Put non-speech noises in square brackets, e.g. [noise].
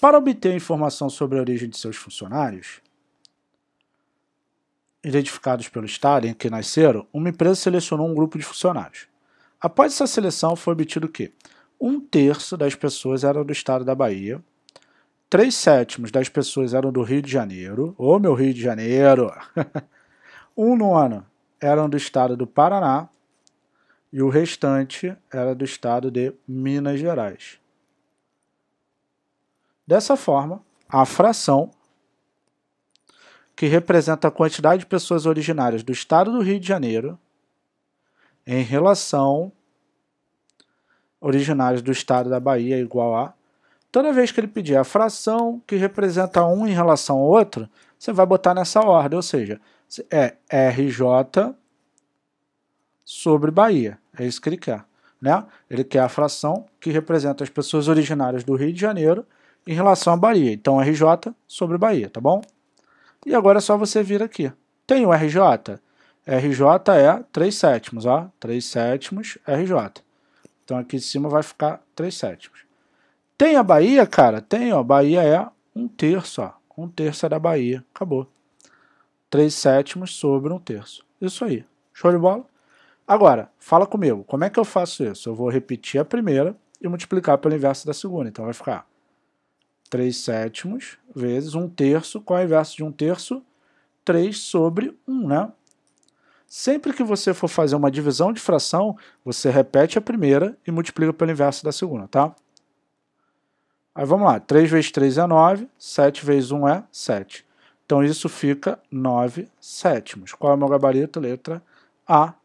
Para obter informação sobre a origem de seus funcionários, identificados pelo Estado em que nasceram, uma empresa selecionou um grupo de funcionários. Após essa seleção, foi obtido que um terço das pessoas eram do Estado da Bahia, três sétimos das pessoas eram do Rio de Janeiro, ô meu Rio de Janeiro, [laughs] um nono eram do Estado do Paraná e o restante era do Estado de Minas Gerais. Dessa forma, a fração, que representa a quantidade de pessoas originárias do estado do Rio de Janeiro, em relação originárias do estado da Bahia é igual a. Toda vez que ele pedir a fração que representa um em relação ao outro, você vai botar nessa ordem, ou seja, é RJ sobre Bahia. É isso que ele quer. Né? Ele quer a fração que representa as pessoas originárias do Rio de Janeiro em relação à Bahia. Então, RJ sobre Bahia, tá bom? E agora é só você vir aqui. Tem o RJ? RJ é 3 sétimos, ó. 3 sétimos, RJ. Então, aqui em cima vai ficar 3 sétimos. Tem a Bahia, cara? Tem, ó. Bahia é 1 um terço, ó. 1 um terço é da Bahia. Acabou. 3 sétimos sobre 1 um terço. Isso aí. Show de bola? Agora, fala comigo, como é que eu faço isso? Eu vou repetir a primeira e multiplicar pelo inverso da segunda. Então vai ficar 3 sétimos vezes 1 terço, qual é o inverso de 1 terço? 3 sobre 1, né? Sempre que você for fazer uma divisão de fração, você repete a primeira e multiplica pelo inverso da segunda, tá? Aí vamos lá, 3 vezes 3 é 9, 7 vezes 1 é 7. Então isso fica 9 sétimos. Qual é o meu gabarito? Letra A,